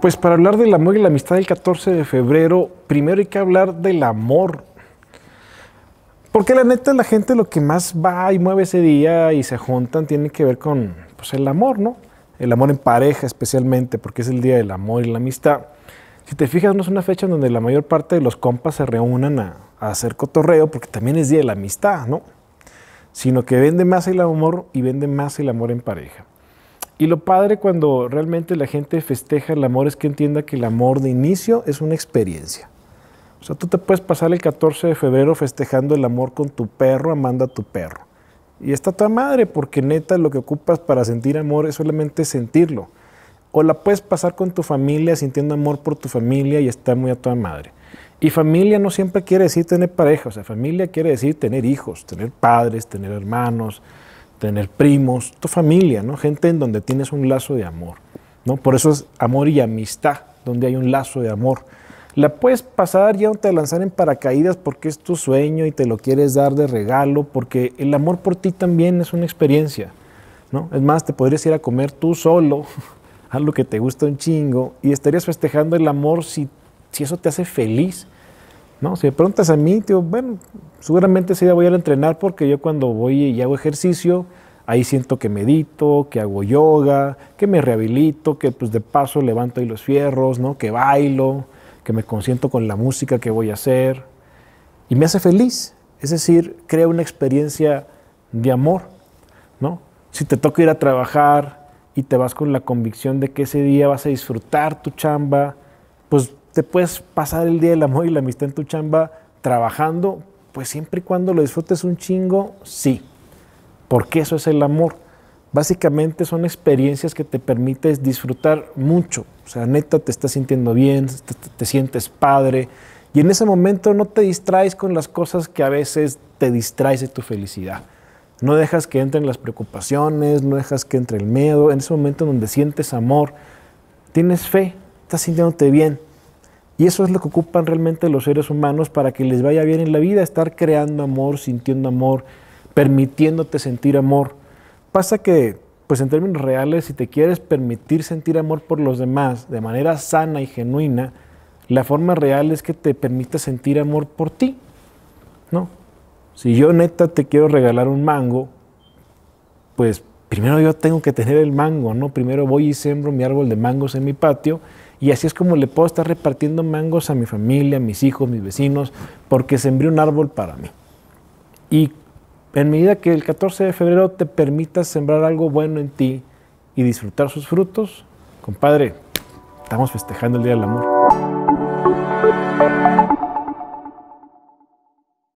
Pues para hablar del amor y la amistad del 14 de febrero, primero hay que hablar del amor. Porque la neta, la gente lo que más va y mueve ese día y se juntan tiene que ver con pues, el amor, ¿no? El amor en pareja especialmente, porque es el día del amor y la amistad. Si te fijas, no es una fecha donde la mayor parte de los compas se reúnan a, a hacer cotorreo, porque también es día de la amistad, ¿no? Sino que vende más el amor y vende más el amor en pareja. Y lo padre cuando realmente la gente festeja el amor es que entienda que el amor de inicio es una experiencia. O sea, tú te puedes pasar el 14 de febrero festejando el amor con tu perro, amando a tu perro. Y está tu madre, porque neta lo que ocupas para sentir amor es solamente sentirlo. O la puedes pasar con tu familia sintiendo amor por tu familia y está muy a tu madre. Y familia no siempre quiere decir tener pareja, o sea, familia quiere decir tener hijos, tener padres, tener hermanos, tener primos, tu familia, ¿no? Gente en donde tienes un lazo de amor, ¿no? Por eso es amor y amistad, donde hay un lazo de amor. La puedes pasar ya no te lanzar en paracaídas porque es tu sueño y te lo quieres dar de regalo, porque el amor por ti también es una experiencia, ¿no? Es más, te podrías ir a comer tú solo, haz lo que te gusta un chingo y estarías festejando el amor si, si eso te hace feliz ¿no? Si me preguntas a mí, tío bueno, seguramente ese día voy a a entrenar porque yo cuando voy y hago ejercicio, ahí siento que medito, que hago yoga, que me rehabilito, que pues de paso levanto ahí los fierros, ¿no? Que bailo, que me consiento con la música que voy a hacer. Y me hace feliz. Es decir, crea una experiencia de amor, ¿no? Si te toca ir a trabajar y te vas con la convicción de que ese día vas a disfrutar tu chamba, pues te puedes pasar el día del amor y la amistad en tu chamba trabajando, pues siempre y cuando lo disfrutes un chingo, sí. Porque eso es el amor. Básicamente son experiencias que te permites disfrutar mucho. O sea, neta, te estás sintiendo bien, te, sientes padre. Y en ese momento no te distraes con las cosas que a veces te distraes de tu felicidad. No dejas que entren las preocupaciones, no dejas que entre el miedo. En ese momento donde sientes amor, tienes fe, estás sintiéndote bien, y eso es lo que ocupan realmente los seres humanos para que les vaya bien en la vida, estar creando amor, sintiendo amor, permitiéndote sentir amor. Pasa que, pues en términos reales, si te quieres permitir sentir amor por los demás de manera sana y genuina, la forma real es que te permita sentir amor por ti, ¿no? Si yo neta te quiero regalar un mango, pues primero yo tengo que tener el mango, ¿no? Primero voy y sembro mi árbol de mangos en mi patio y así es como le puedo estar repartiendo mangos a mi familia, a mis hijos, a mis vecinos, porque sembré un árbol para mí. Y en medida que el 14 de febrero te permita sembrar algo bueno en ti y disfrutar sus frutos, compadre, estamos festejando el Día del Amor.